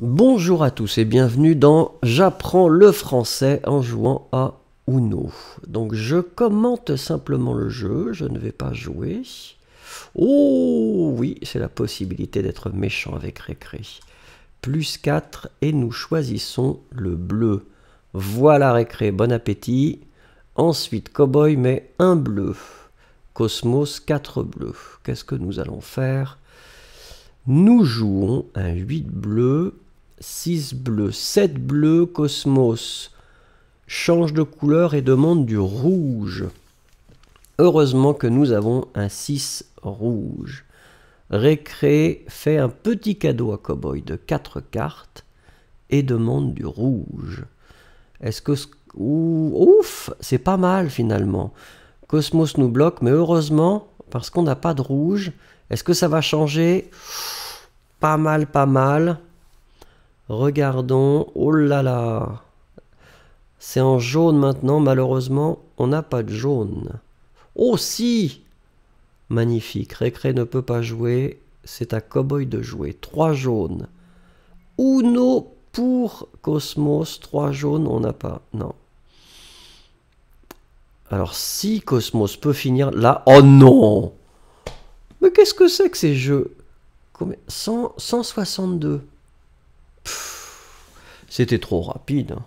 Bonjour à tous et bienvenue dans J'apprends le français en jouant à Uno. Donc je commente simplement le jeu, je ne vais pas jouer. Oh oui, c'est la possibilité d'être méchant avec Récré. Plus 4 et nous choisissons le bleu. Voilà Récré, bon appétit. Ensuite Cowboy met un bleu. Cosmos 4 bleus. Qu'est-ce que nous allons faire Nous jouons un 8 bleu 6 bleus, 7 bleus, Cosmos change de couleur et demande du rouge. Heureusement que nous avons un 6 rouge. Recré fait un petit cadeau à Cowboy de 4 cartes et demande du rouge. Est-ce que... ouf, c'est pas mal finalement. Cosmos nous bloque, mais heureusement, parce qu'on n'a pas de rouge, est-ce que ça va changer Pas mal, pas mal. Regardons. Oh là là C'est en jaune maintenant. Malheureusement, on n'a pas de jaune. Oh si Magnifique. Récré ne peut pas jouer. C'est à Cowboy de jouer. Trois jaunes. Uno pour Cosmos. Trois jaunes, on n'a pas. Non. Alors si Cosmos peut finir là... Oh non Mais qu'est-ce que c'est que ces jeux 162. C'était trop rapide. Hein.